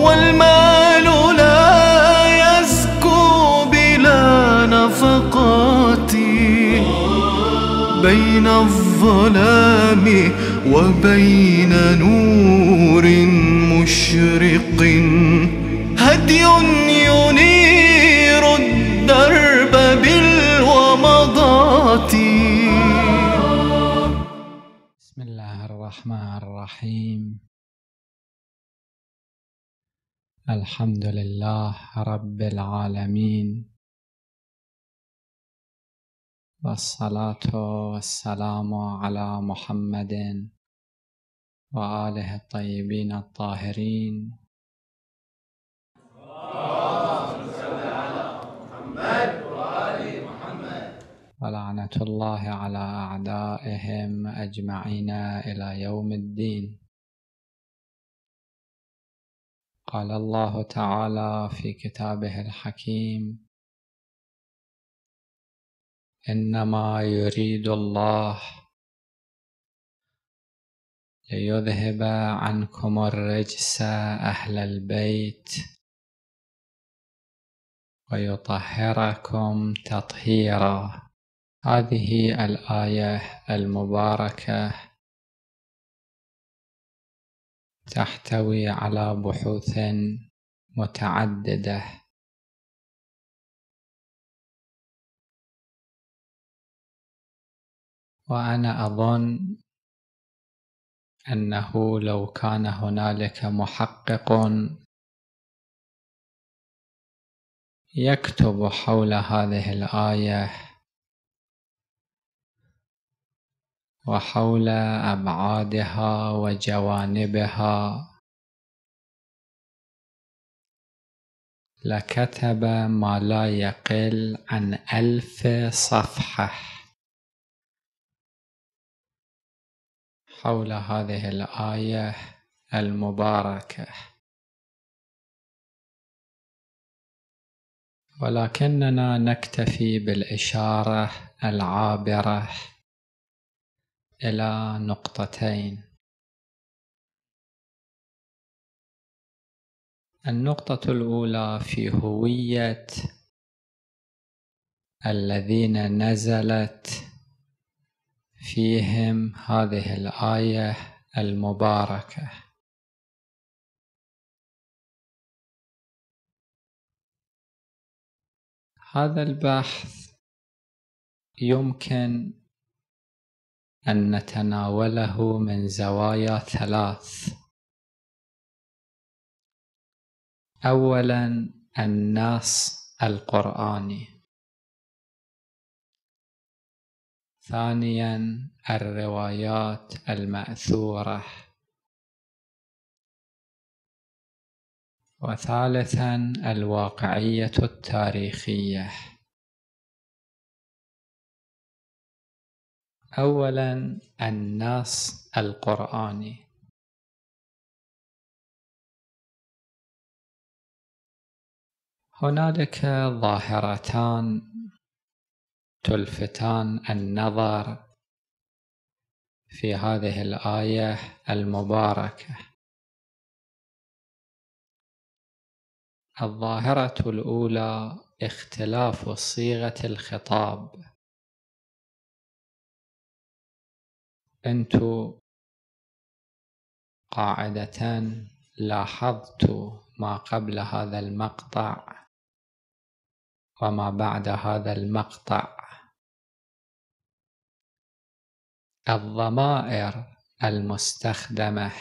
والمال لا يزكو بلا نفقات بين الظلام وبين نور مشرق هدي ينير الدرب بالومضات بسم الله الرحمن الرحيم الحمد لله رب العالمين والصلاة والسلام على محمد وآله الطيبين الطاهرين ولعنة الله على أعدائهم أجمعين إلى يوم الدين قال الله تعالى في كتابه الحكيم انما يريد الله ليذهب عنكم الرجس اهل البيت ويطهركم تطهيرا هذه الايه المباركه تحتوي على بحوث متعدده وانا اظن انه لو كان هنالك محقق يكتب حول هذه الايه وحول أبعادها وجوانبها لكتب ما لا يقل عن ألف صفحة حول هذه الآية المباركة ولكننا نكتفي بالإشارة العابرة إلى نقطتين النقطة الأولى في هوية الذين نزلت فيهم هذه الآية المباركة هذا البحث يمكن أن نتناوله من زوايا ثلاث أولا النص القرآني ثانيا الروايات المأثورة وثالثا الواقعية التاريخية أولا النص القرآني هنالك ظاهرتان تلفتان النظر في هذه الآية المباركة الظاهرة الأولى اختلاف صيغة الخطاب أنت قاعدتان لاحظت ما قبل هذا المقطع وما بعد هذا المقطع الضمائر المستخدمة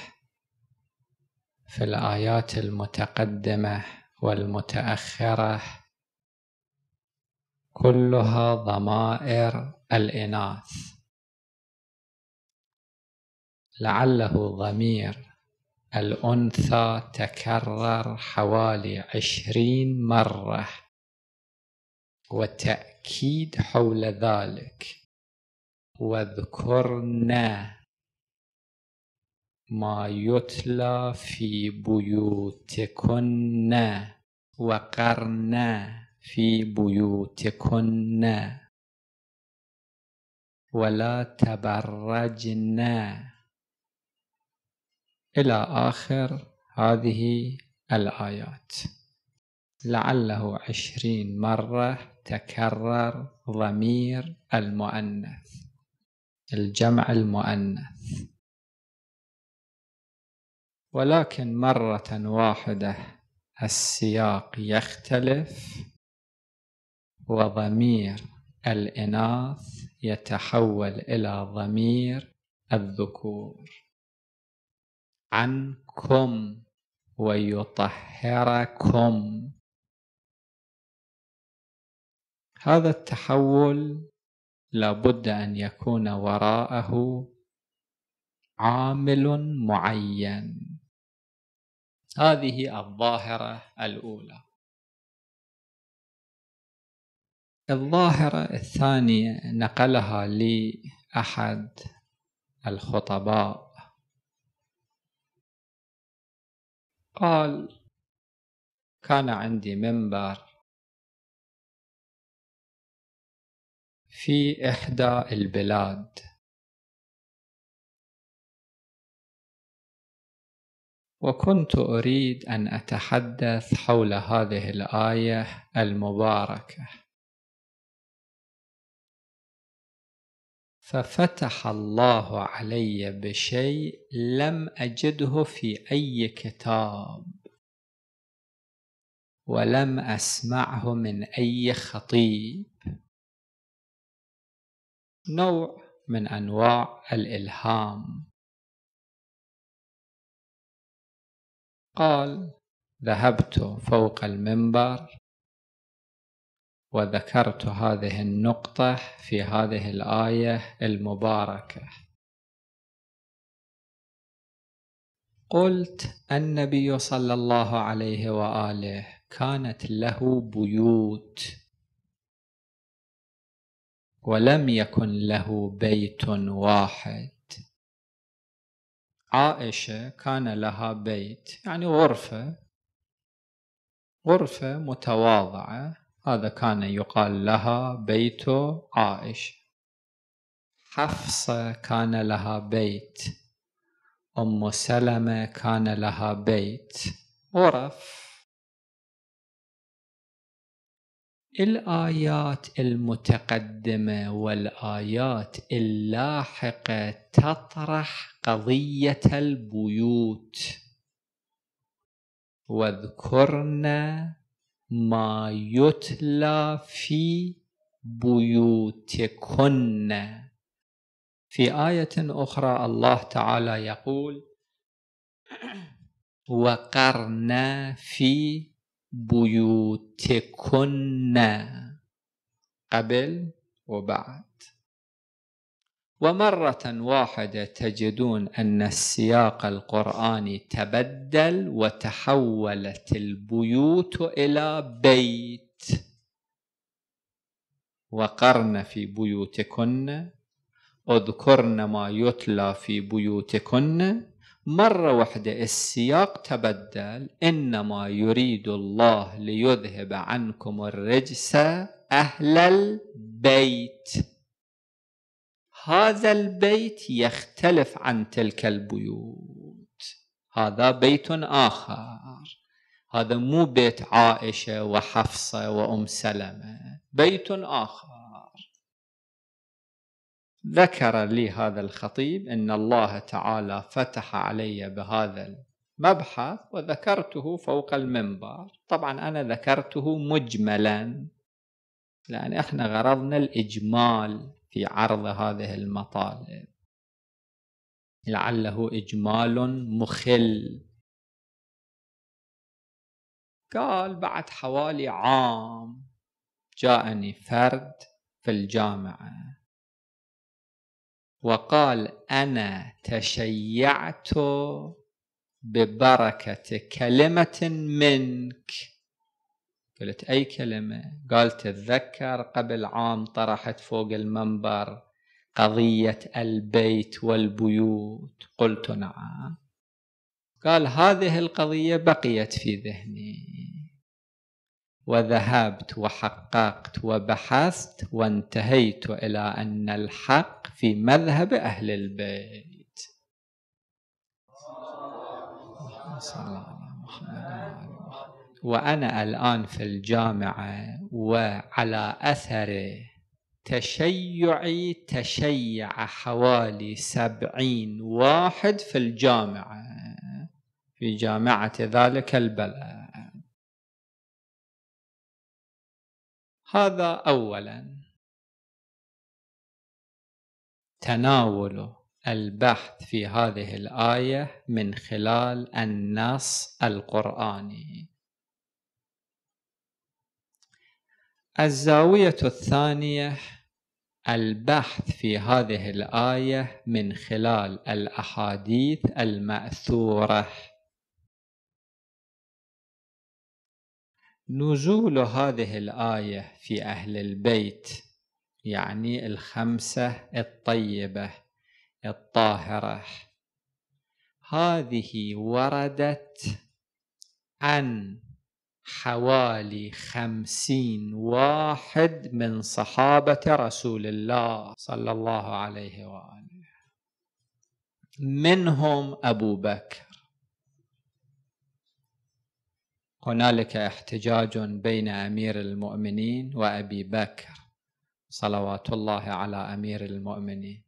في الآيات المتقدمة والمتأخرة كلها ضمائر الإناث لعله ضمير الأنثى تكرر حوالي عشرين مرة وتأكيد حول ذلك واذكرنا ما يتلى في بيوتكن وقرنا في بيوتكن ولا تبرجنا إلى آخر هذه الآيات لعله عشرين مرة تكرر ضمير المؤنث الجمع المؤنث ولكن مرة واحدة السياق يختلف وضمير الإناث يتحول إلى ضمير الذكور عنكم ويطهركم هذا التحول لابد ان يكون وراءه عامل معين هذه الظاهره الاولى الظاهره الثانيه نقلها لي احد الخطباء قال كان عندي منبر في إحدى البلاد وكنت أريد أن أتحدث حول هذه الآية المباركة ففتح الله علي بشيء لم أجده في أي كتاب ولم أسمعه من أي خطيب نوع من أنواع الإلهام قال ذهبت فوق المنبر وذكرت هذه النقطة في هذه الآية المباركة قلت النبي صلى الله عليه وآله كانت له بيوت ولم يكن له بيت واحد عائشة كان لها بيت يعني غرفة غرفة متواضعة هذا كان يقال لها بيت عائشة حفصة كان لها بيت أم سلمة كان لها بيت غرف الآيات المتقدمة والآيات اللاحقة تطرح قضية البيوت واذكرنا ما يتلى في بيوتكن في آية أخرى الله تعالى يقول وقرنا في بيوتكن قبل وبعد ومرة واحدة تجدون أن السياق القرآني تبدل وتحولت البيوت إلى بيت وقرن في بيوتكن اذكرن ما يتلى في بيوتكن مرة واحدة السياق تبدل إنما يريد الله ليذهب عنكم الرجس أهل البيت هذا البيت يختلف عن تلك البيوت هذا بيت آخر هذا مو بيت عائشة وحفصة وأم سلمة بيت آخر ذكر لي هذا الخطيب ان الله تعالى فتح علي بهذا المبحث وذكرته فوق المنبر طبعا انا ذكرته مجملا لان احنا غرضنا الاجمال في عرض هذه المطالب لعله إجمال مخل قال بعد حوالي عام جاءني فرد في الجامعة وقال أنا تشيعت ببركة كلمة منك قلت أي كلمة قال تتذكر قبل عام طرحت فوق المنبر قضية البيت والبيوت قلت نعم قال هذه القضية بقيت في ذهني وذهبت وحققت وبحثت وانتهيت إلى أن الحق في مذهب أهل البيت صلى الله عليه وسلم وأنا الآن في الجامعة وعلى أثر تشيعي تشيع حوالي سبعين واحد في الجامعة في جامعة ذلك البلد هذا أولا تناول البحث في هذه الآية من خلال النص القرآني الزاوية الثانية البحث في هذه الآية من خلال الأحاديث المأثورة نزول هذه الآية في أهل البيت يعني الخمسة الطيبة الطاهرة هذه وردت عن حوالي خمسين واحد من صحابة رسول الله صلى الله عليه وآله منهم أبو بكر هنالك احتجاج بين أمير المؤمنين وأبي بكر صلوات الله على أمير المؤمنين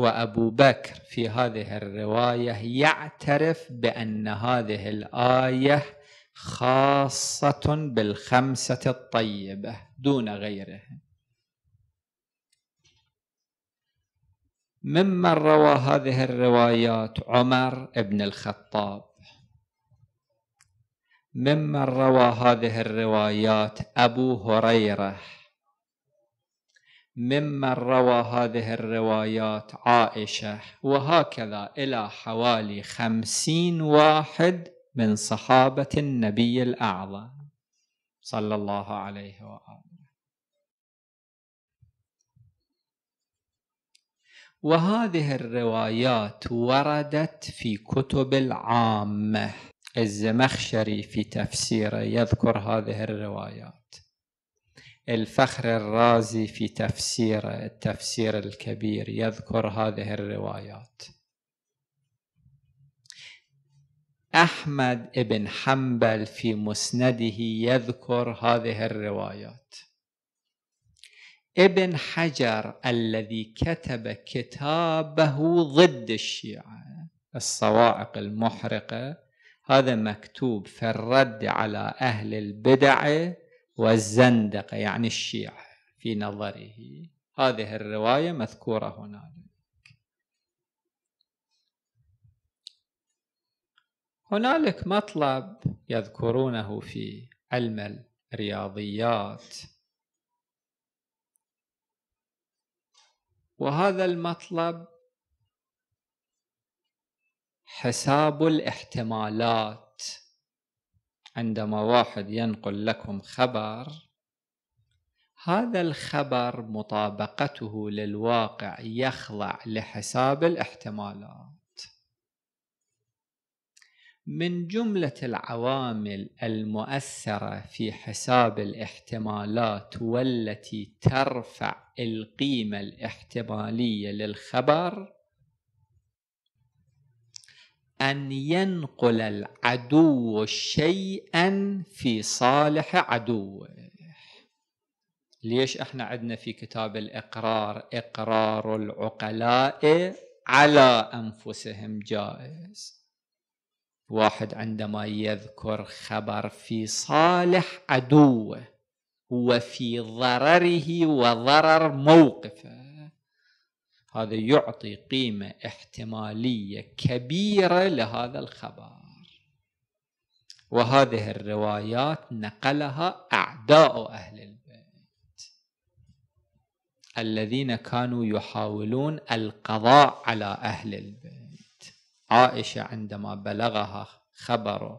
وابو بكر في هذه الروايه يعترف بان هذه الايه خاصه بالخمسه الطيبه دون غيرهم ممن روى هذه الروايات عمر بن الخطاب ممن روى هذه الروايات ابو هريره ممن روى هذه الروايات عائشة وهكذا إلى حوالي خمسين واحد من صحابة النبي الأعظم صلى الله عليه وآله وهذه الروايات وردت في كتب العامة الزمخشري في تفسيره يذكر هذه الروايات الفخر الرازي في تفسيره التفسير الكبير يذكر هذه الروايات أحمد بن حنبل في مسنده يذكر هذه الروايات ابن حجر الذي كتب كتابه ضد الشيعة الصواعق المحرقة هذا مكتوب في الرد على أهل البدع والزندقة يعني الشيعة في نظره هذه الرواية مذكورة هنا هنالك مطلب يذكرونه في علم الرياضيات وهذا المطلب حساب الاحتمالات عندما واحد ينقل لكم خبر هذا الخبر مطابقته للواقع يخضع لحساب الاحتمالات من جمله العوامل المؤثره في حساب الاحتمالات والتي ترفع القيمه الاحتماليه للخبر أن ينقل العدو شيئا في صالح عدوه ليش احنا عندنا في كتاب الإقرار إقرار العقلاء على أنفسهم جائز واحد عندما يذكر خبر في صالح عدوه وفي ضرره وضرر موقفه هذا يعطي قيمة احتمالية كبيرة لهذا الخبر وهذه الروايات نقلها أعداء أهل البيت الذين كانوا يحاولون القضاء على أهل البيت عائشة عندما بلغها خبر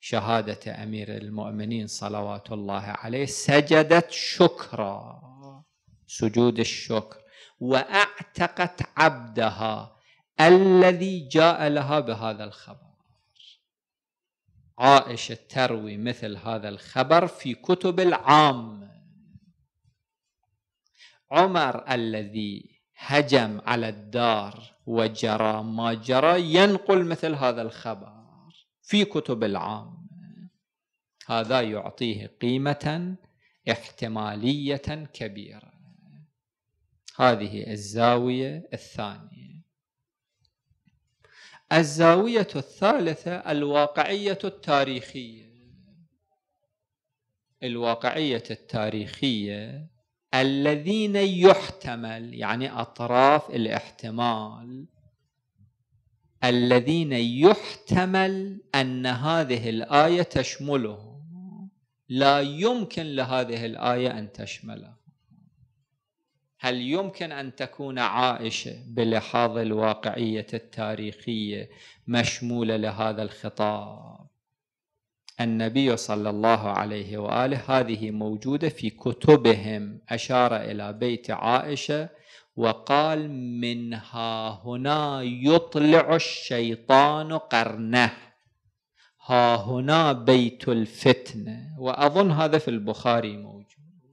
شهادة أمير المؤمنين صلوات الله عليه سجدت شكرا سجود الشكر واعتقت عبدها الذي جاء لها بهذا الخبر عائشة تروي مثل هذا الخبر في كتب العام عمر الذي هجم على الدار وجرى ما جرى ينقل مثل هذا الخبر في كتب العام هذا يعطيه قيمة احتمالية كبيرة هذه الزاوية الثانية الزاوية الثالثة الواقعية التاريخية الواقعية التاريخية الذين يحتمل يعني أطراف الاحتمال الذين يحتمل أن هذه الآية تشملهم لا يمكن لهذه الآية أن تشمله هل يمكن ان تكون عائشه بلحاظ الواقعيه التاريخيه مشموله لهذا الخطاب النبي صلى الله عليه واله هذه موجوده في كتبهم اشار الى بيت عائشه وقال منها هنا يطلع الشيطان قرنه ها هنا بيت الفتنه واظن هذا في البخاري موجود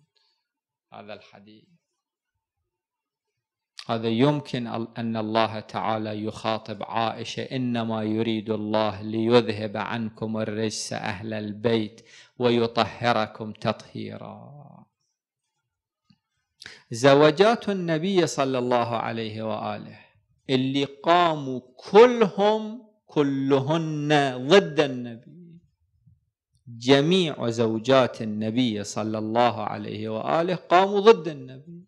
هذا الحديث هذا يمكن أن الله تعالى يخاطب عائشة إنما يريد الله ليذهب عنكم الرجس أهل البيت ويطهركم تطهيرا زوجات النبي صلى الله عليه وآله اللي قاموا كلهم كلهن ضد النبي جميع زوجات النبي صلى الله عليه وآله قاموا ضد النبي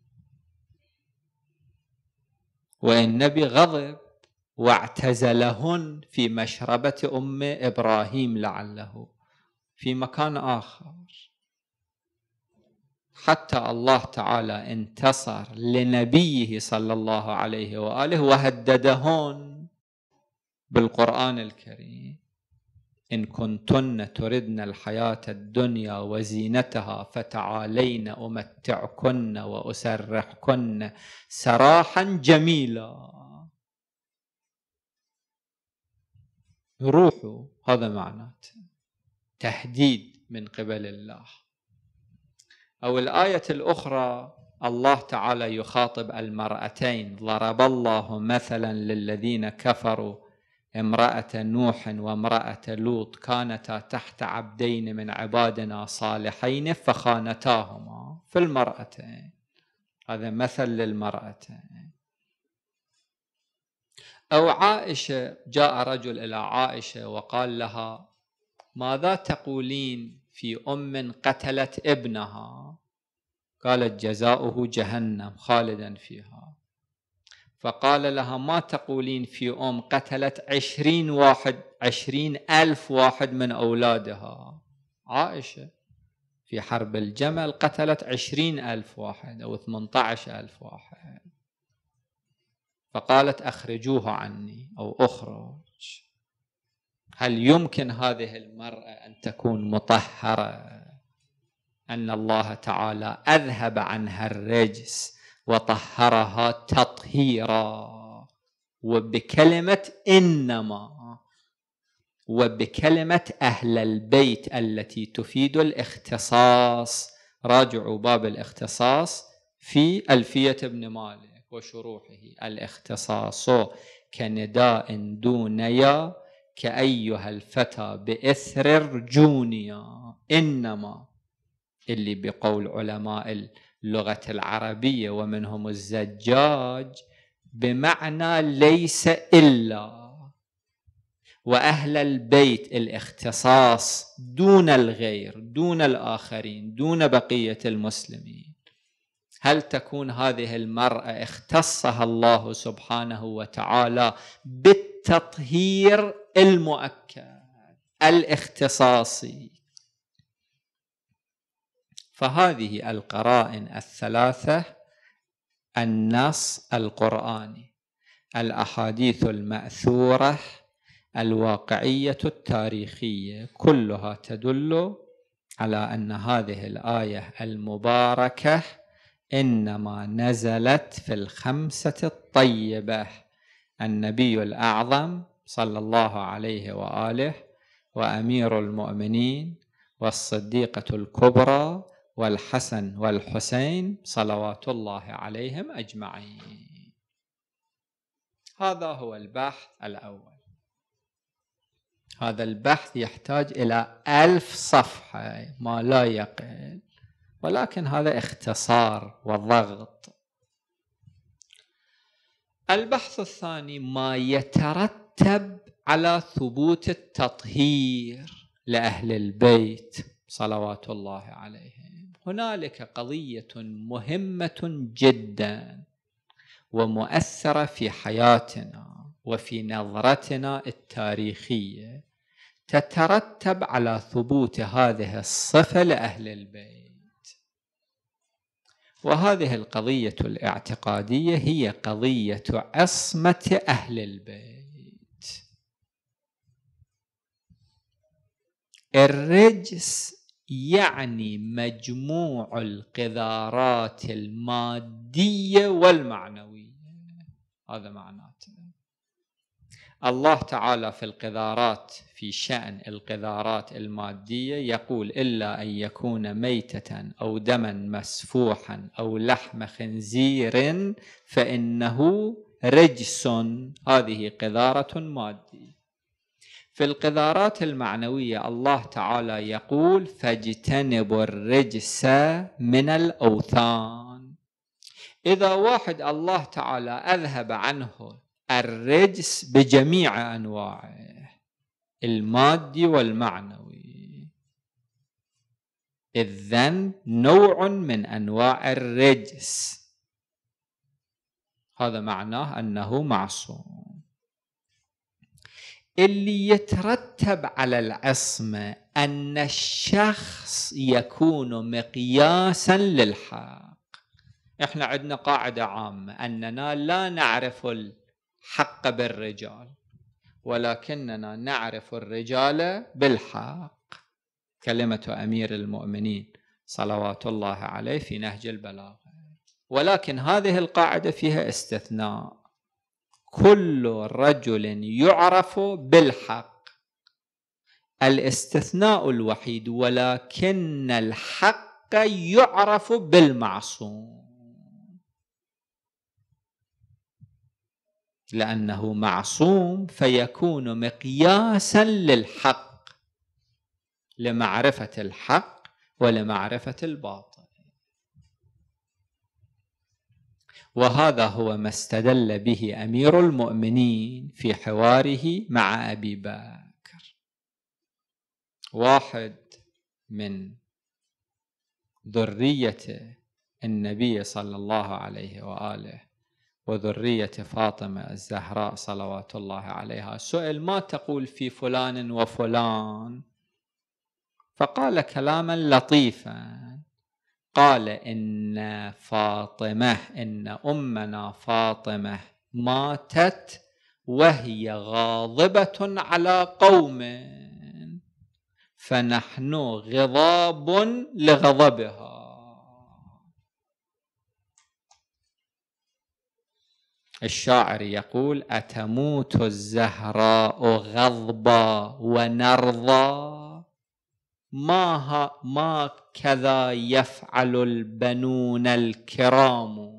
والنبي غضب واعتزلهن في مشربة أم إبراهيم لعله في مكان آخر حتى الله تعالى انتصر لنبيه صلى الله عليه وآله وهددهن بالقرآن الكريم إن كنتن تردن الحياة الدنيا وزينتها فتعالين أمتعكن وأسرحكن سراحا جميلا روحوا هذا معناته تهديد من قبل الله أو الآية الأخرى الله تعالى يخاطب المرأتين ضرب الله مثلا للذين كفروا امرأة نوح وامرأة لوط كانتا تحت عبدين من عبادنا صالحين فخانتاهما في المرأتين هذا مثل للمرأتين أو عائشة جاء رجل إلى عائشة وقال لها ماذا تقولين في أم قتلت ابنها قالت جزاؤه جهنم خالدا فيها فقال لها ما تقولين في أم قتلت عشرين واحد عشرين ألف واحد من أولادها عائشة في حرب الجمل قتلت عشرين ألف واحد أو ثمنتعش ألف واحد فقالت أخرجوها عني أو أخرج هل يمكن هذه المرأة أن تكون مطهرة أن الله تعالى أذهب عنها الرجس وطهرها تطهيرا وبكلمة إنما وبكلمة أهل البيت التي تفيد الاختصاص راجعوا باب الاختصاص في ألفية ابن مالك وشروحه الاختصاص كنداء دونيا كأيها الفتى بإثر ارجونيا إنما اللي بقول علماء اللغة العربية ومن هم الزجاج بمعنى ليس إلا وأهل البيت الاختصاص دون الغير دون الآخرين دون بقية المسلمين هل تكون هذه المرأة اختصها الله سبحانه وتعالى بالتطهير المؤكد الاختصاصي فهذه القرائن الثلاثة النص القرآني الأحاديث المأثورة الواقعية التاريخية كلها تدل على أن هذه الآية المباركة إنما نزلت في الخمسة الطيبة النبي الأعظم صلى الله عليه وآله وأمير المؤمنين والصديقة الكبرى والحسن والحسين صلوات الله عليهم اجمعين هذا هو البحث الاول هذا البحث يحتاج الى الف صفحه ما لا يقل ولكن هذا اختصار وضغط البحث الثاني ما يترتب على ثبوت التطهير لاهل البيت صلوات الله عليهم هنالك قضية مهمة جدا ومؤثرة في حياتنا وفي نظرتنا التاريخية تترتب على ثبوت هذه الصفة لأهل البيت وهذه القضية الاعتقادية هي قضية عصمة أهل البيت الرجس يعني مجموع القذارات المادية والمعنوية هذا معناته الله تعالى في القذارات في شأن القذارات المادية يقول إلا أن يكون ميتة أو دما مسفوحا أو لحم خنزير فإنه رجس هذه قذارة مادية في القذارات المعنوية الله تعالى يقول فاجتنبوا الرجس من الأوثان إذا واحد الله تعالى أذهب عنه الرجس بجميع أنواعه المادي والمعنوي الذنب نوع من أنواع الرجس هذا معناه أنه معصوم اللي يترتب على العصمة أن الشخص يكون مقياسا للحق احنا عندنا قاعدة عامة أننا لا نعرف الحق بالرجال ولكننا نعرف الرجال بالحق كلمة أمير المؤمنين صلوات الله عليه في نهج البلاغة ولكن هذه القاعدة فيها استثناء كل رجل يعرف بالحق الاستثناء الوحيد ولكن الحق يعرف بالمعصوم لأنه معصوم فيكون مقياسا للحق لمعرفة الحق ولمعرفة الباطل وهذا هو ما استدل به امير المؤمنين في حواره مع ابي بكر واحد من ذريه النبي صلى الله عليه واله وذريه فاطمه الزهراء صلوات الله عليها سئل ما تقول في فلان وفلان فقال كلاما لطيفا قال إن فاطمة إن أمنا فاطمة ماتت وهي غاضبة على قوم فنحن غضاب لغضبها الشاعر يقول أتموت الزهراء غضبا ونرضى ما, ما كذا يفعل البنون الكرام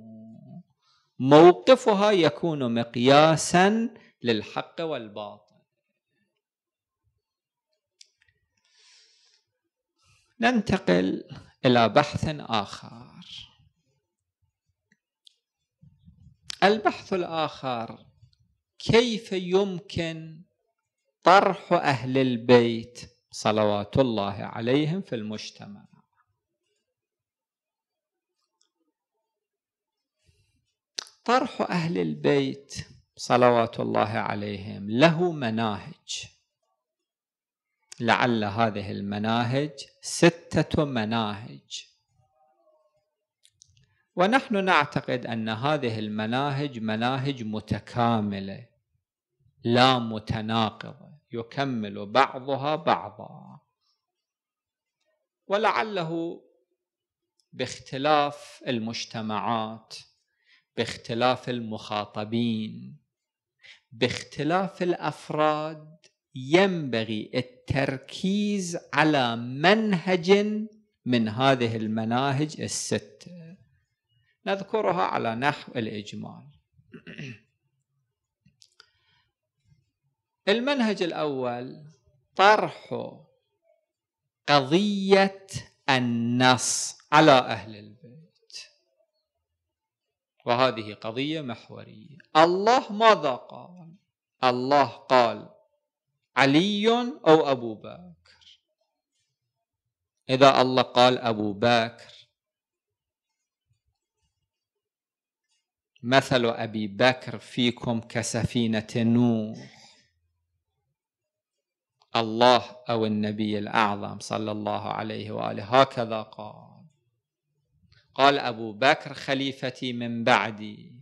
موقفها يكون مقياسا للحق والباطل ننتقل الى بحث اخر البحث الاخر كيف يمكن طرح اهل البيت صلوات الله عليهم في المجتمع طرح أهل البيت صلوات الله عليهم له مناهج لعل هذه المناهج ستة مناهج ونحن نعتقد أن هذه المناهج مناهج متكاملة لا متناقضة يكمل بعضها بعضا ولعله باختلاف المجتمعات باختلاف المخاطبين باختلاف الافراد ينبغي التركيز على منهج من هذه المناهج السته نذكرها على نحو الاجمال المنهج الأول طرح قضية النص على أهل البيت وهذه قضية محورية الله ماذا قال؟ الله قال علي أو أبو بكر إذا الله قال أبو بكر مثل أبي بكر فيكم كسفينة نوح الله أو النبي الأعظم صلى الله عليه وآله هكذا قال قال أبو بكر خليفتي من بعدي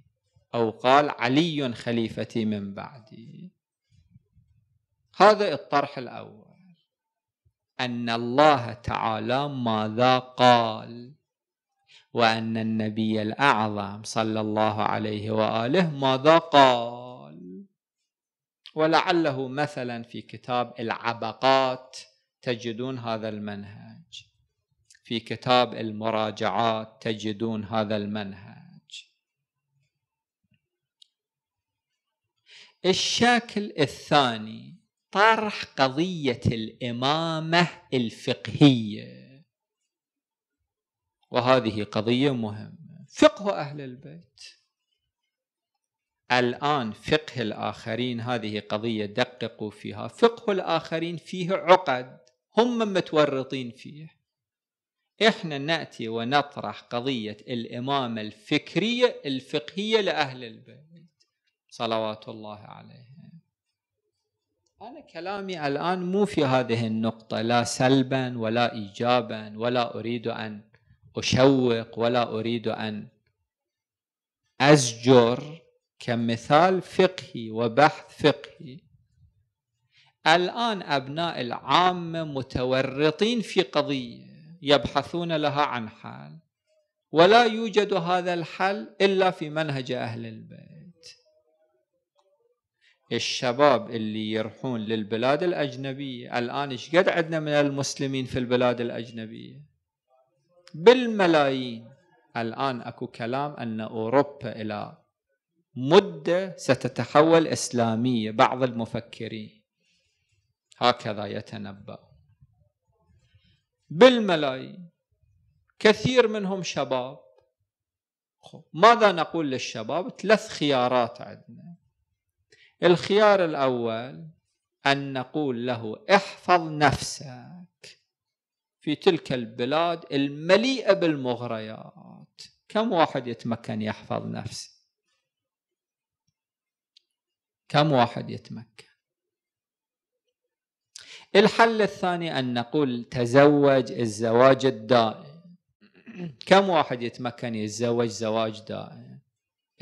أو قال علي خليفتي من بعدي هذا الطرح الأول أن الله تعالى ماذا قال وأن النبي الأعظم صلى الله عليه وآله ماذا قال ولعله مثلا في كتاب العبقات تجدون هذا المنهج في كتاب المراجعات تجدون هذا المنهج الشكل الثاني طرح قضيه الامامه الفقهيه وهذه قضيه مهمه فقه اهل البيت الآن فقه الآخرين هذه قضية دققوا فيها فقه الآخرين فيه عقد هم متورطين فيه إحنا نأتي ونطرح قضية الإمامة الفكرية الفقهية لأهل البيت صلوات الله عليهم أنا كلامي الآن مو في هذه النقطة لا سلبا ولا إيجابا ولا أريد أن أشوق ولا أريد أن أزجر كمثال فقهي وبحث فقهي الآن أبناء العامة متورطين في قضية يبحثون لها عن حل ولا يوجد هذا الحل إلا في منهج أهل البيت الشباب اللي يرحون للبلاد الأجنبية الآن إيش قد عندنا من المسلمين في البلاد الأجنبية بالملايين الآن أكو كلام أن أوروبا إلى مدة ستتحول إسلامية بعض المفكرين هكذا يتنبأ بالملايين كثير منهم شباب ماذا نقول للشباب ثلاث خيارات عندنا الخيار الأول أن نقول له احفظ نفسك في تلك البلاد المليئة بالمغريات كم واحد يتمكن يحفظ نفسه كم واحد يتمكن الحل الثاني أن نقول تزوج الزواج الدائم كم واحد يتمكن يتزوج زواج دائم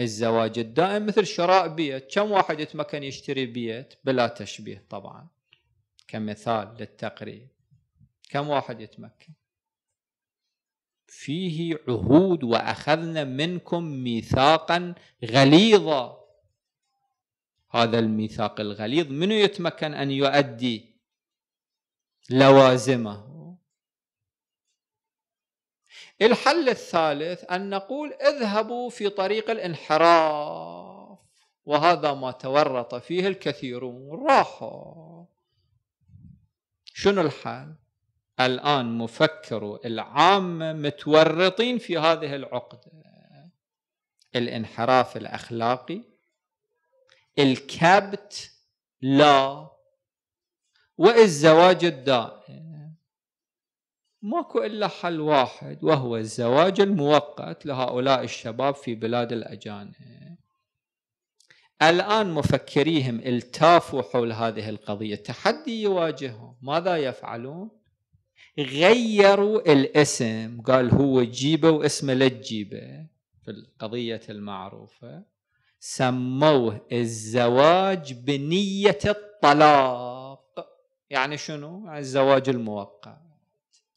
الزواج الدائم مثل شراء بيت كم واحد يتمكن يشتري بيت بلا تشبيه طبعا كمثال للتقريب كم واحد يتمكن فيه عهود وأخذنا منكم ميثاقا غليظا هذا الميثاق الغليظ من يتمكن أن يؤدي لوازمه الحل الثالث أن نقول اذهبوا في طريق الانحراف وهذا ما تورط فيه الكثيرون راحوا شنو الحال؟ الآن مفكر العامة متورطين في هذه العقدة الانحراف الأخلاقي الكبت لا والزواج الدائم ماكو إلا حل واحد وهو الزواج المؤقت لهؤلاء الشباب في بلاد الأجانب الآن مفكريهم التافوا حول هذه القضية تحدي يواجههم ماذا يفعلون؟ غيروا الاسم قال هو جيبه واسمه لا تجيبه في القضية المعروفة سموه الزواج بنية الطلاق يعني شنو؟ يعني الزواج الموقت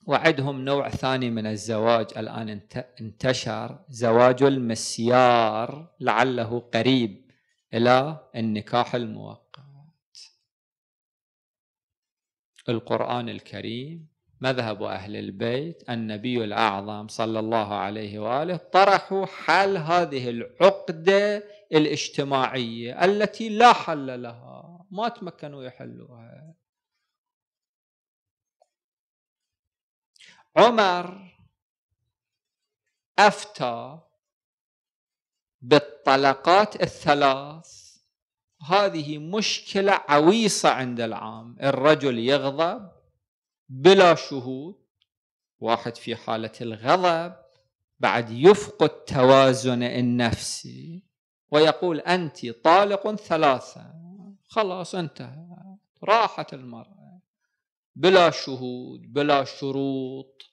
وعدهم نوع ثاني من الزواج الآن انتشر زواج المسيار لعله قريب إلى النكاح الموقت القرآن الكريم مذهب أهل البيت النبي الأعظم صلى الله عليه وآله طرحوا حل هذه العقدة الاجتماعيه التي لا حل لها ما تمكنوا يحلوها عمر افتى بالطلقات الثلاث هذه مشكله عويصه عند العام الرجل يغضب بلا شهود واحد في حاله الغضب بعد يفقد توازن النفسي ويقول أنت طالق ثلاثة خلاص انتهى راحت المرأة بلا شهود بلا شروط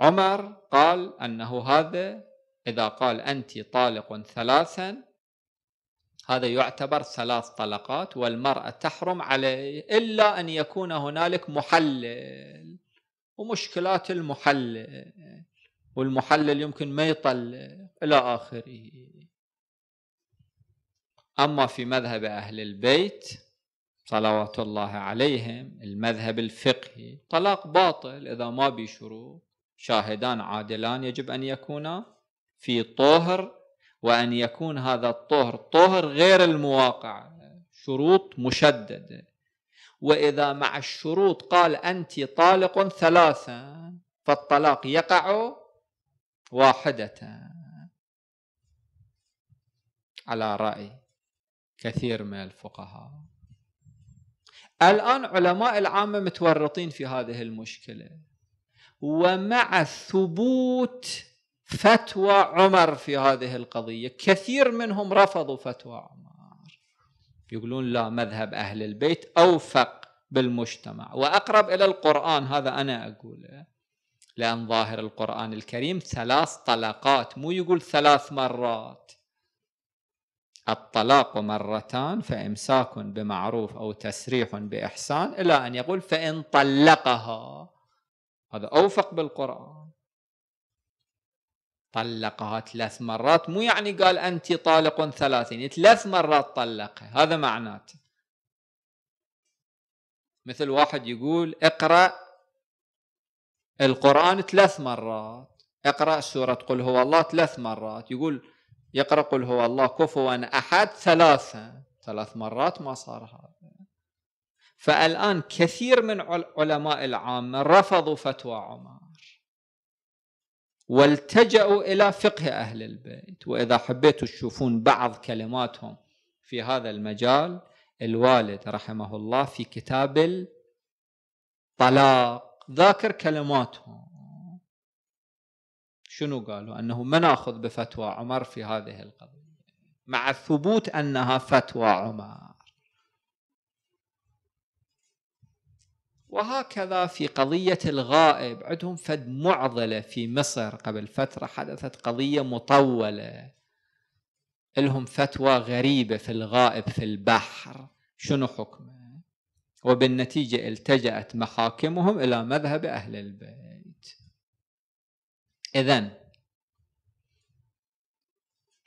عمر قال أنه هذا إذا قال أنت طالق ثلاثا هذا يعتبر ثلاث طلقات والمرأة تحرم عليه إلا أن يكون هنالك محلل ومشكلات المحلل والمحلل يمكن ما يطلع إلى آخره أما في مذهب أهل البيت صلوات الله عليهم المذهب الفقهي طلاق باطل إذا ما بشروط شاهدان عادلان يجب أن يكونا في طهر وأن يكون هذا الطهر طهر غير المواقع شروط مشددة وإذا مع الشروط قال أنت طالق ثلاثا فالطلاق يقع واحدة على رأي كثير من الفقهاء الآن علماء العامة متورطين في هذه المشكلة ومع ثبوت فتوى عمر في هذه القضية كثير منهم رفضوا فتوى عمر يقولون لا مذهب أهل البيت أوفق بالمجتمع وأقرب إلى القرآن هذا أنا أقوله لأن ظاهر القرآن الكريم ثلاث طلقات مو يقول ثلاث مرات الطلاق مرتان فإمساك بمعروف أو تسريح بإحسان إلى أن يقول فإن طلقها هذا أوفق بالقرآن طلقها ثلاث مرات مو يعني قال أنت طالق ثلاثين ثلاث مرات طلقها هذا معناته مثل واحد يقول اقرأ القرآن ثلاث مرات اقرأ سورة قل هو الله ثلاث مرات يقول يقرأ قل هو الله كفوا أحد ثلاثة ثلاث مرات ما صار هذا فالآن كثير من علماء العامة رفضوا فتوى عمر والتجأوا إلى فقه أهل البيت وإذا حبيتوا تشوفون بعض كلماتهم في هذا المجال الوالد رحمه الله في كتاب الطلاق ذاكر كلماتهم شنو قالوا أنه ما نأخذ بفتوى عمر في هذه القضية مع الثبوت أنها فتوى عمر وهكذا في قضية الغائب عندهم فد معضلة في مصر قبل فترة حدثت قضية مطولة لهم فتوى غريبة في الغائب في البحر شنو حكمه وبالنتيجة التجأت محاكمهم إلى مذهب أهل البيت إذا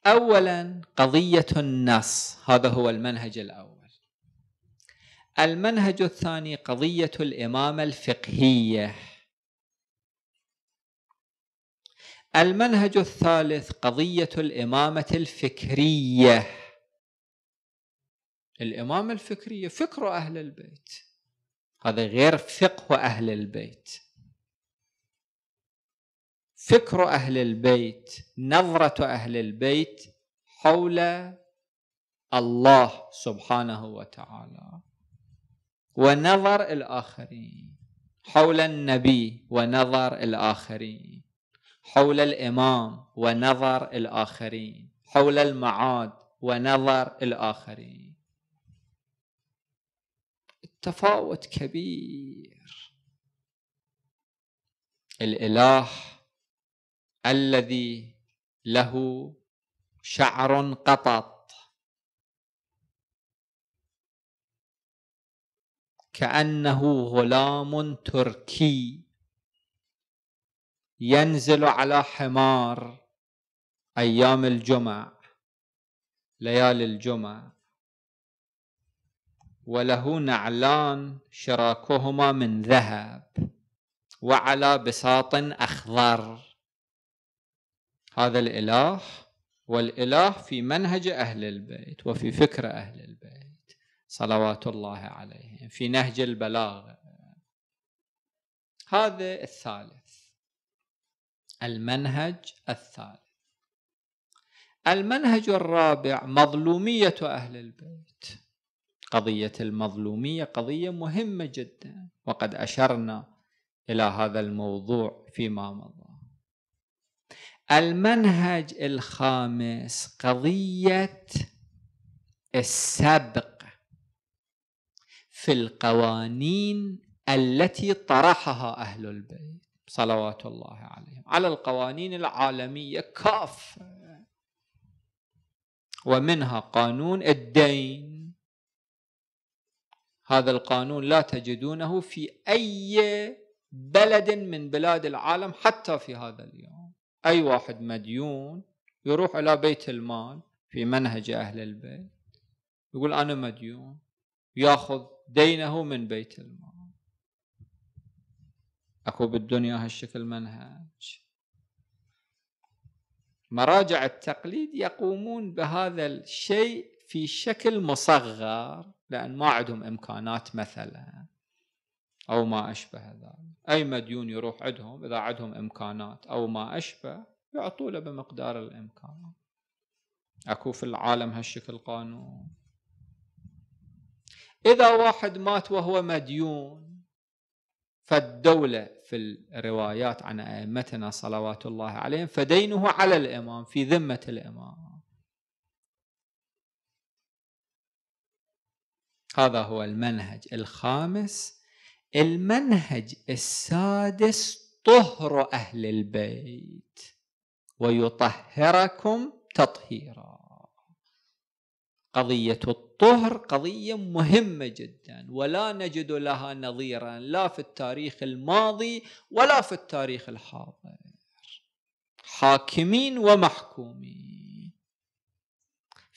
أولا قضية النص هذا هو المنهج الأول المنهج الثاني قضية الإمامة الفقهية المنهج الثالث قضية الإمامة الفكرية الإمامة الفكرية فكر أهل البيت هذا غير فقه أهل البيت فكر أهل البيت نظرة أهل البيت حول الله سبحانه وتعالى ونظر الآخرين حول النبي ونظر الآخرين حول الإمام ونظر الآخرين حول المعاد ونظر الآخرين تفاوت كبير الاله الذي له شعر قطط كانه غلام تركي ينزل على حمار ايام الجمع ليالي الجمعه وله نعلان شراكهما من ذهب وعلى بساط أخضر هذا الإله والإله في منهج أهل البيت وفي فكر أهل البيت صلوات الله عليهم في نهج البلاغة هذا الثالث المنهج الثالث المنهج الرابع مظلومية أهل البيت قضية المظلومية قضية مهمة جدا وقد أشرنا إلى هذا الموضوع فيما مضى المنهج الخامس قضية السبق في القوانين التي طرحها أهل البيت صلوات الله عليهم على القوانين العالمية كافة ومنها قانون الدين هذا القانون لا تجدونه في أي بلد من بلاد العالم حتى في هذا اليوم أي واحد مديون يروح إلى بيت المال في منهج أهل البيت يقول أنا مديون ياخذ دينه من بيت المال أكو بالدنيا هالشكل منهج مراجع التقليد يقومون بهذا الشيء في شكل مصغر لأن ما عندهم إمكانات مثلا أو ما أشبه ذلك أي مديون يروح عندهم إذا عندهم إمكانات أو ما أشبه يعطوا له بمقدار الإمكانات أكو في العالم هالشكل قانون إذا واحد مات وهو مديون فالدولة في الروايات عن أئمتنا صلوات الله عليهم فدينه على الإمام في ذمة الإمام هذا هو المنهج الخامس المنهج السادس طهر أهل البيت ويطهركم تطهيرا قضية الطهر قضية مهمة جدا ولا نجد لها نظيرا لا في التاريخ الماضي ولا في التاريخ الحاضر حاكمين ومحكومين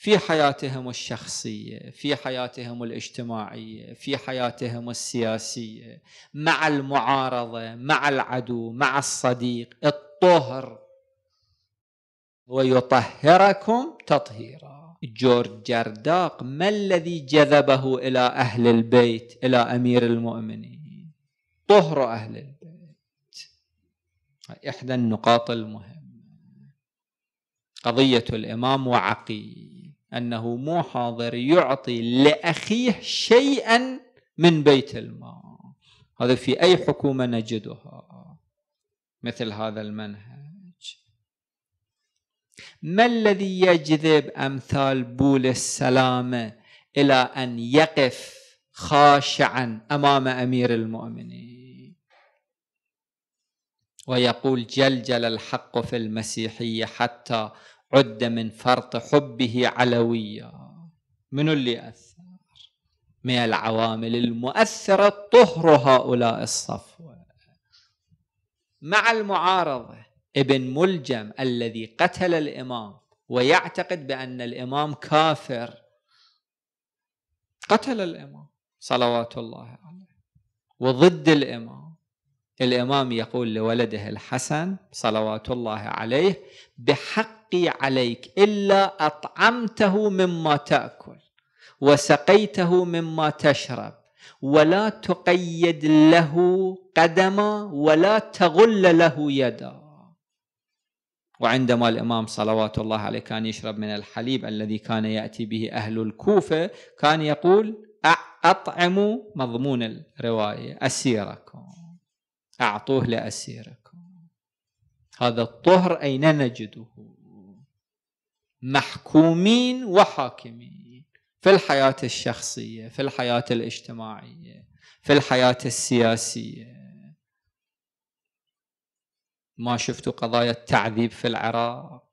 في حياتهم الشخصيه، في حياتهم الاجتماعيه، في حياتهم السياسيه، مع المعارضه، مع العدو، مع الصديق، الطهر ويطهركم تطهيرا. جورج جرداق ما الذي جذبه الى اهل البيت، الى امير المؤمنين؟ طهر اهل البيت. احدى النقاط المهمه. قضيه الامام وعقيد أنه مو حاضر يعطي لأخيه شيئا من بيت المال هذا في أي حكومة نجدها مثل هذا المنهج ما الذي يجذب أمثال بولس سلامة إلى أن يقف خاشعا أمام أمير المؤمنين ويقول جلجل الحق في المسيحية حتى عد من فرط حبه علويا من اللي أثر من العوامل المؤثرة طهر هؤلاء الصفوة مع المعارضة ابن ملجم الذي قتل الإمام ويعتقد بأن الإمام كافر قتل الإمام صلوات الله عليه وضد الإمام الإمام يقول لولده الحسن صلوات الله عليه بحق حقي عليك إلا أطعمته مما تأكل وسقيته مما تشرب ولا تقيد له قدما ولا تغل له يدا وعندما الإمام صلوات الله عليه كان يشرب من الحليب الذي كان يأتي به أهل الكوفة كان يقول أطعموا مضمون الرواية أسيركم أعطوه لأسيركم هذا الطهر أين نجده محكومين وحاكمين في الحياة الشخصية في الحياة الاجتماعية في الحياة السياسية ما شفت قضايا التعذيب في العراق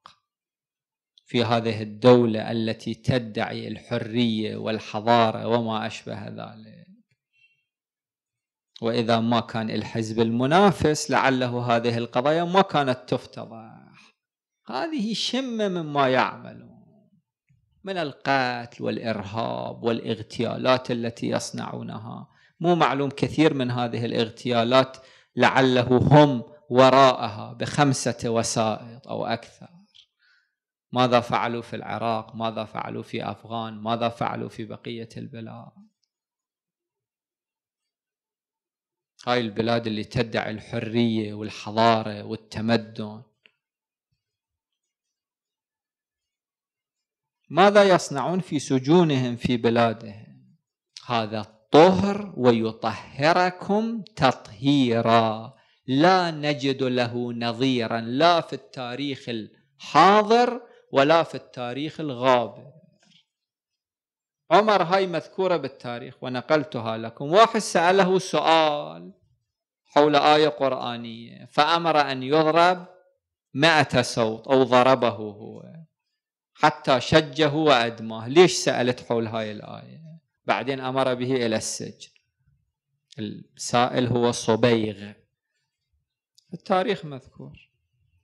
في هذه الدولة التي تدعي الحرية والحضارة وما أشبه ذلك وإذا ما كان الحزب المنافس لعله هذه القضايا ما كانت تفتضح هذه شمة مما يعملون من القتل والإرهاب والاغتيالات التي يصنعونها مو معلوم كثير من هذه الاغتيالات لعله هم وراءها بخمسة وسائط أو أكثر ماذا فعلوا في العراق ماذا فعلوا في أفغان ماذا فعلوا في بقية البلاد هاي البلاد اللي تدعي الحرية والحضارة والتمدن ماذا يصنعون في سجونهم في بلادهم هذا طهر ويطهركم تطهيرا لا نجد له نظيرا لا في التاريخ الحاضر ولا في التاريخ الغابر عمر هاي مذكورة بالتاريخ ونقلتها لكم واحد سأله سؤال حول آية قرآنية فأمر أن يضرب مئة سوط أو ضربه هو حتى شجه وأدماه ليش سألت حول هاي الآية بعدين أمر به إلى السجن السائل هو صبيغ التاريخ مذكور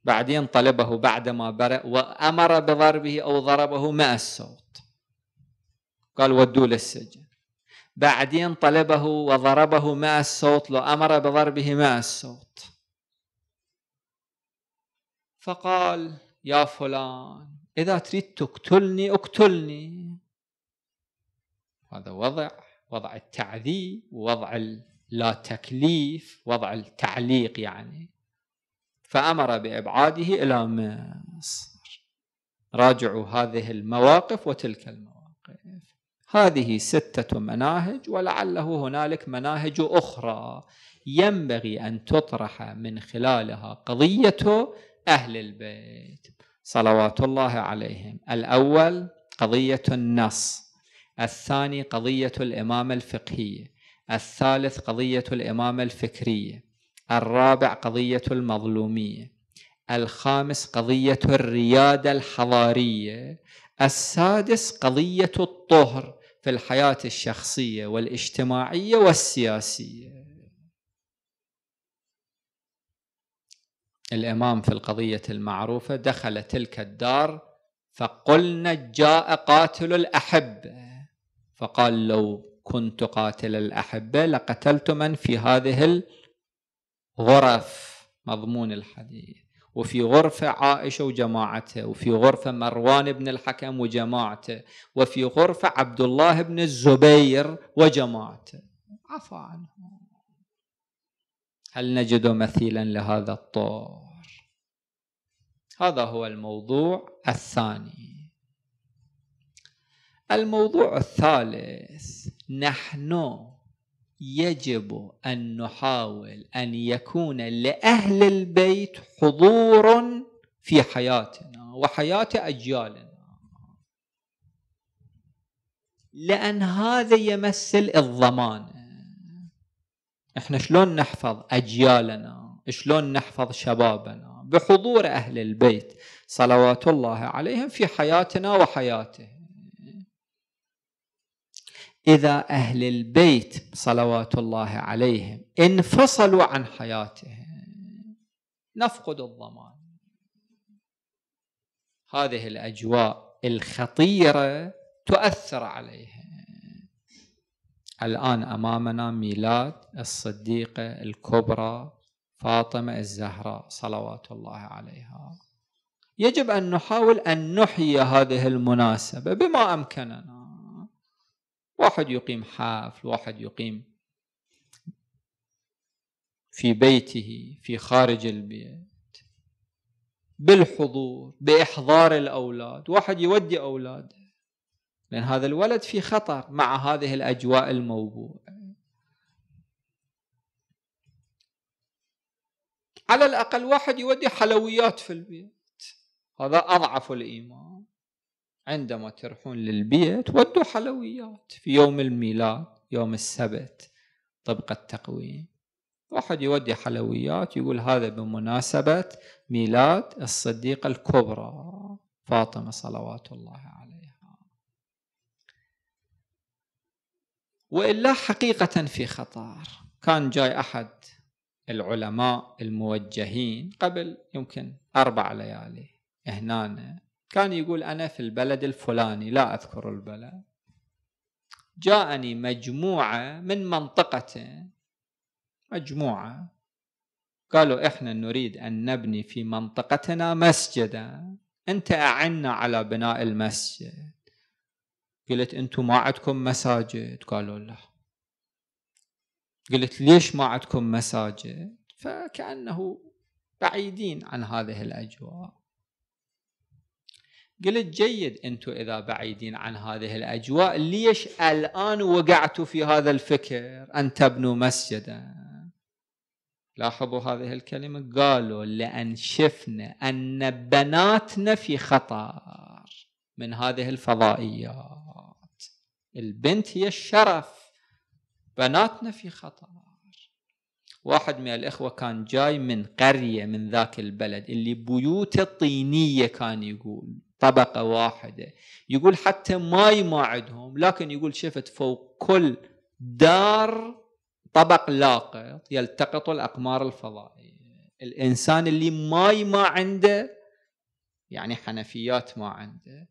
بعدين طلبه بعدما برأ وأمر بضربه أو ضربه مع الصوت قال ودوا للسجن بعدين طلبه وضربه مع الصوت لو أمر بضربه مع الصوت فقال يا فلان إذا تريد تقتلني اقتلني هذا وضع وضع التعذيب وضع لا تكليف وضع التعليق يعني فأمر بإبعاده إلى مصر راجعوا هذه المواقف وتلك المواقف هذه ستة مناهج ولعله هنالك مناهج أخرى ينبغي أن تطرح من خلالها قضية أهل البيت صلوات الله عليهم الأول قضية النص الثاني قضية الإمامة الفقهية الثالث قضية الإمامة الفكرية الرابع قضية المظلومية الخامس قضية الريادة الحضارية السادس قضية الطهر في الحياة الشخصية والاجتماعية والسياسية الإمام في القضية المعروفة دخل تلك الدار فقلنا جاء قاتل الأحبة فقال لو كنت قاتل الأحبة لقتلت من في هذه الغرف مضمون الحديث وفي غرفة عائشة وجماعته وفي غرفة مروان بن الحكم وجماعته وفي غرفة عبد الله بن الزبير وجماعته عفا عنهم هل نجد مثيلا لهذا الطور هذا هو الموضوع الثاني الموضوع الثالث نحن يجب ان نحاول ان يكون لاهل البيت حضور في حياتنا وحياه اجيالنا لان هذا يمثل الضمان احنا شلون نحفظ اجيالنا شلون نحفظ شبابنا بحضور اهل البيت صلوات الله عليهم في حياتنا وحياته اذا اهل البيت صلوات الله عليهم انفصلوا عن حياتهم نفقد الضمان هذه الاجواء الخطيره تؤثر عليهم الآن أمامنا ميلاد الصديقة الكبرى فاطمة الزهراء صلوات الله عليها يجب أن نحاول أن نحيي هذه المناسبة بما أمكننا واحد يقيم حافل واحد يقيم في بيته في خارج البيت بالحضور بإحضار الأولاد واحد يودي أولاده لأن هذا الولد في خطر مع هذه الأجواء الموبوءة على الأقل واحد يودي حلويات في البيت هذا أضعف الإيمان عندما تروحون للبيت ودوا حلويات في يوم الميلاد يوم السبت طبق التقويم واحد يودي حلويات يقول هذا بمناسبة ميلاد الصديقة الكبرى فاطمة صلوات الله عليها وإلا حقيقة في خطر كان جاي أحد العلماء الموجهين قبل يمكن أربع ليالي هنا كان يقول أنا في البلد الفلاني لا أذكر البلد جاءني مجموعة من منطقة مجموعة قالوا إحنا نريد أن نبني في منطقتنا مسجدا أنت أعنا على بناء المسجد قلت انتم ما عندكم مساجد قالوا لا قلت ليش ما عندكم مساجد فكأنه بعيدين عن هذه الأجواء قلت جيد أنتم إذا بعيدين عن هذه الأجواء ليش الآن وقعتوا في هذا الفكر أن تبنوا مسجدا لاحظوا هذه الكلمة قالوا لأن شفنا أن بناتنا في خطر من هذه الفضائيات البنت هي الشرف بناتنا في خطر واحد من الإخوة كان جاي من قرية من ذاك البلد اللي بيوته طينية كان يقول طبقة واحدة يقول حتى ماي ما عندهم لكن يقول شفت فوق كل دار طبق لاقط يلتقط الأقمار الفضائية الإنسان اللي ماي ما عنده يعني حنفيات ما عنده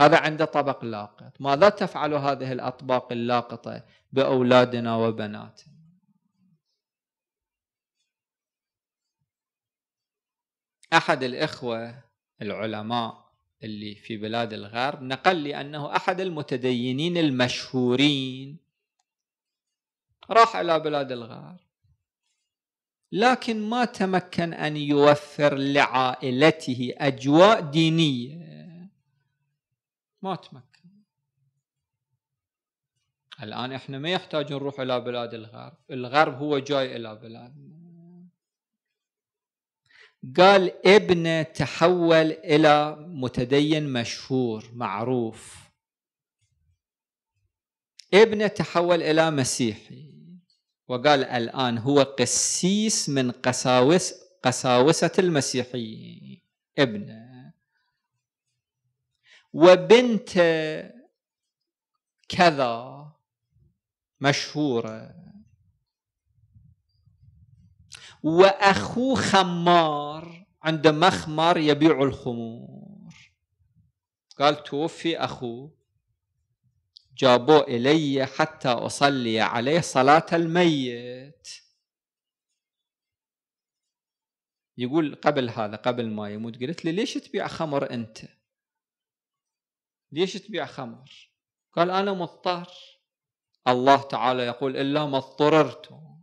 هذا عنده طبق لاقط ماذا تفعل هذه الأطباق اللاقطة بأولادنا وبناتنا أحد الإخوة العلماء اللي في بلاد الغرب نقل لي أنه أحد المتدينين المشهورين راح إلى بلاد الغرب لكن ما تمكن أن يوفر لعائلته أجواء دينية ما تمكن الآن احنا ما يحتاج نروح إلى بلاد الغرب الغرب هو جاي إلى بلادنا قال ابنه تحول إلى متدين مشهور معروف ابنه تحول إلى مسيحي وقال الآن هو قسيس من قساوس قساوسة المسيحيين ابنه وبنت كذا مشهورة وأخوه خمار عند مخمر يبيع الخمور قال توفي أخوه جابوه إلي حتى أصلي عليه صلاة الميت يقول قبل هذا قبل ما يموت قلت لي ليش تبيع خمر أنت ليش تبيع خمر قال أنا مضطر الله تعالى يقول إلا ما اضطررتم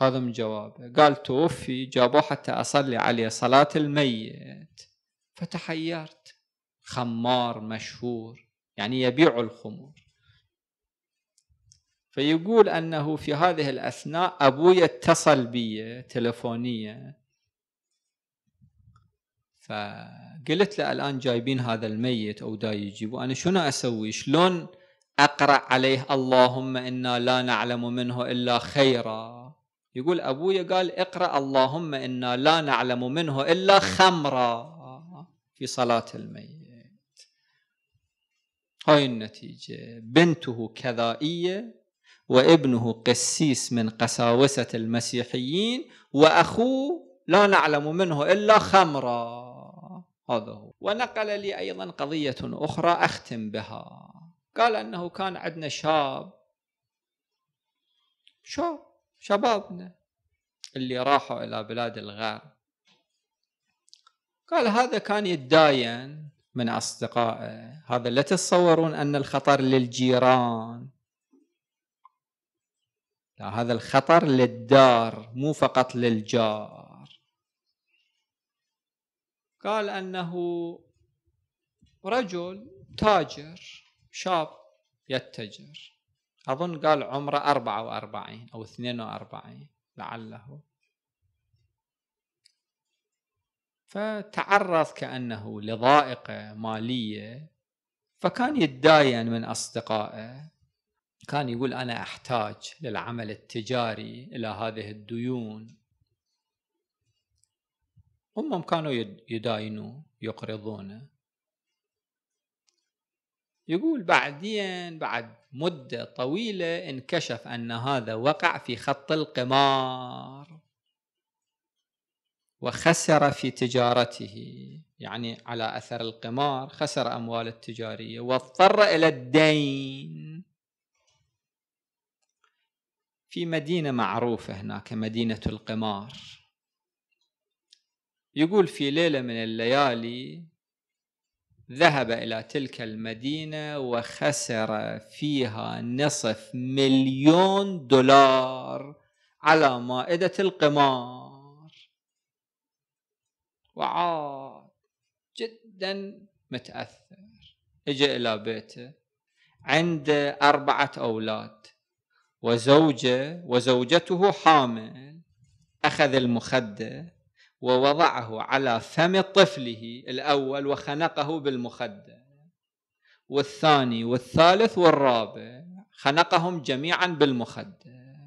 هذا من جوابه قال توفي جابوه حتى أصلي عليه صلاة الميت فتحيرت خمار مشهور يعني يبيع الخمور فيقول أنه في هذه الأثناء أبوي اتصل بي تلفونيا فقلت له الان جايبين هذا الميت او دا يجيبوا انا شنو اسوي؟ شلون اقرا عليه اللهم انا لا نعلم منه الا خيرا يقول ابويا قال اقرا اللهم انا لا نعلم منه الا خمرا في صلاه الميت هاي النتيجه بنته كذائيه وابنه قسيس من قساوسه المسيحيين واخوه لا نعلم منه الا خمرا هذا هو ونقل لي أيضا قضية أخرى أختم بها قال أنه كان عندنا شاب شاب شبابنا اللي راحوا إلى بلاد الغرب قال هذا كان يتداين من أصدقائه هذا لا تتصورون أن الخطر للجيران لا هذا الخطر للدار مو فقط للجار قال أنه رجل تاجر شاب يتجر أظن قال عمره 44 أو 42 لعله فتعرض كأنه لضائقة مالية فكان يتداين من أصدقائه كان يقول أنا أحتاج للعمل التجاري إلى هذه الديون هم كانوا يداينوا يقرضونه يقول بعدين بعد مدة طويلة انكشف أن هذا وقع في خط القمار وخسر في تجارته يعني على أثر القمار خسر أمواله التجارية واضطر إلى الدين في مدينة معروفة هناك مدينة القمار يقول في ليلة من الليالي ذهب إلى تلك المدينة وخسر فيها نصف مليون دولار على مائدة القمار وعاد جدا متأثر اجى إلى بيته عنده أربعة أولاد وزوجة وزوجته حامل أخذ المخدر ووضعه على فم طفله الأول وخنقه بالمخدة والثاني والثالث والرابع خنقهم جميعا بالمخدة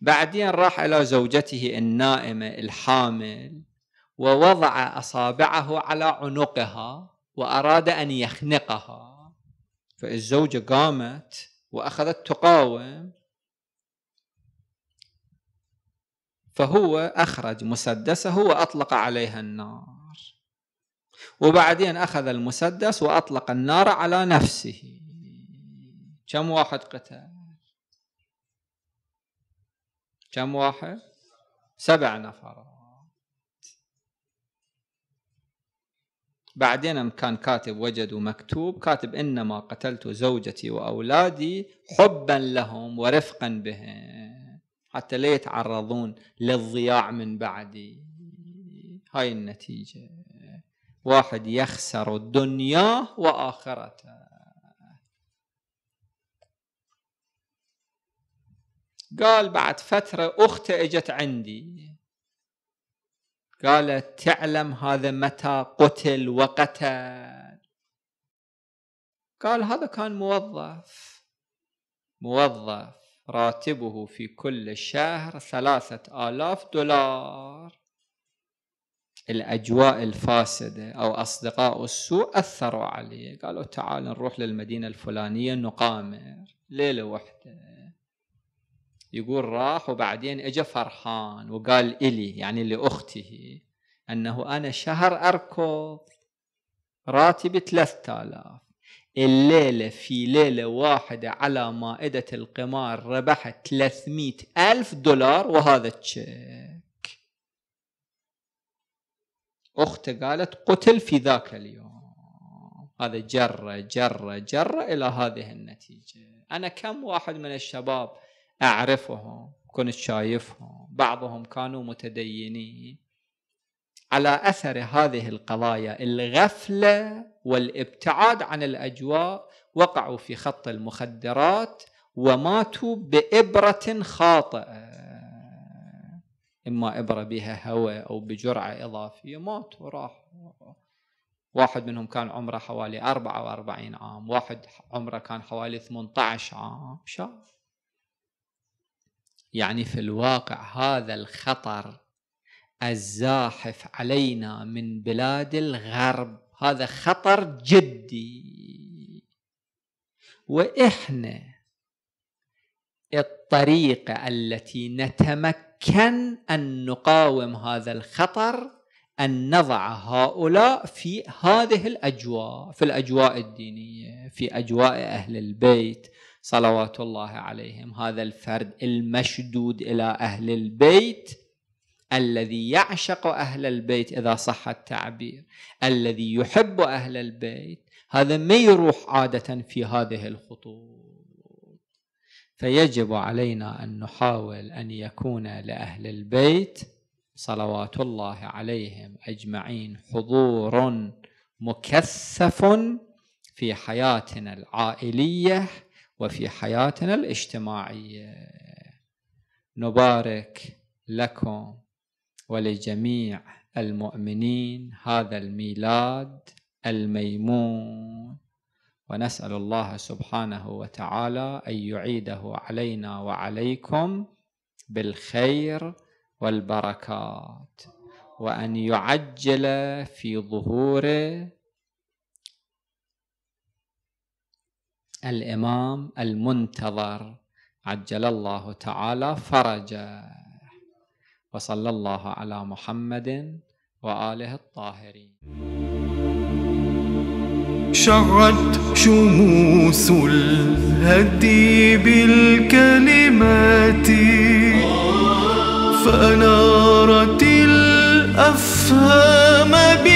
بعدين راح إلى زوجته النائمة الحامل ووضع أصابعه على عنقها وأراد أن يخنقها فالزوجة قامت وأخذت تقاوم فهو أخرج مسدسه وأطلق عليها النار وبعدين أخذ المسدس وأطلق النار على نفسه كم واحد قتل كم واحد سبع نفرات بعدين كان كاتب وجدوا مكتوب كاتب إنما قتلت زوجتي وأولادي حبا لهم ورفقا بهم حتى لا يتعرضون للضياع من بعد هاي النتيجة واحد يخسر الدنيا وآخرته قال بعد فترة أخته إجت عندي قالت تعلم هذا متى قتل وقتل قال هذا كان موظف موظف راتبه في كل شهر ثلاثة آلاف دولار الأجواء الفاسدة أو أصدقاء السوء أثروا عليه قالوا تعال نروح للمدينة الفلانية نقامر ليلة واحدة يقول راح وبعدين اجى فرحان وقال إلي يعني لأخته أنه أنا شهر أركض راتبي ثلاثة آلاف الليلة في ليلة واحدة على مائدة القمار ربحت 300 ألف دولار وهذا تشيك أخته قالت قتل في ذاك اليوم هذا جرة جرة جرة إلى هذه النتيجة أنا كم واحد من الشباب أعرفهم كنت شايفهم بعضهم كانوا متدينين على أثر هذه القضايا الغفلة والابتعاد عن الاجواء وقعوا في خط المخدرات وماتوا بابره خاطئه اما ابره بها هواء او بجرعه اضافيه ماتوا راحوا واحد منهم كان عمره حوالي 44 عام واحد عمره كان حوالي 18 عام شاف يعني في الواقع هذا الخطر الزاحف علينا من بلاد الغرب هذا خطر جدي واحنا الطريقه التي نتمكن ان نقاوم هذا الخطر ان نضع هؤلاء في هذه الاجواء في الاجواء الدينيه في اجواء اهل البيت صلوات الله عليهم هذا الفرد المشدود الى اهل البيت الذي يعشق أهل البيت إذا صح التعبير الذي يحب أهل البيت هذا ما يروح عادة في هذه الخطوط فيجب علينا أن نحاول أن يكون لأهل البيت صلوات الله عليهم أجمعين حضور مكثف في حياتنا العائلية وفي حياتنا الاجتماعية نبارك لكم ولجميع المؤمنين هذا الميلاد الميمون ونسأل الله سبحانه وتعالى أن يعيده علينا وعليكم بالخير والبركات وأن يعجل في ظهور الإمام المنتظر عجل الله تعالى فرجاً وصلى الله على محمد وآله الطاهرين شعت شموس الهدي بالكلمات فأنارت الأفهام بالكلمات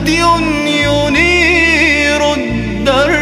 هدي ينير الدرب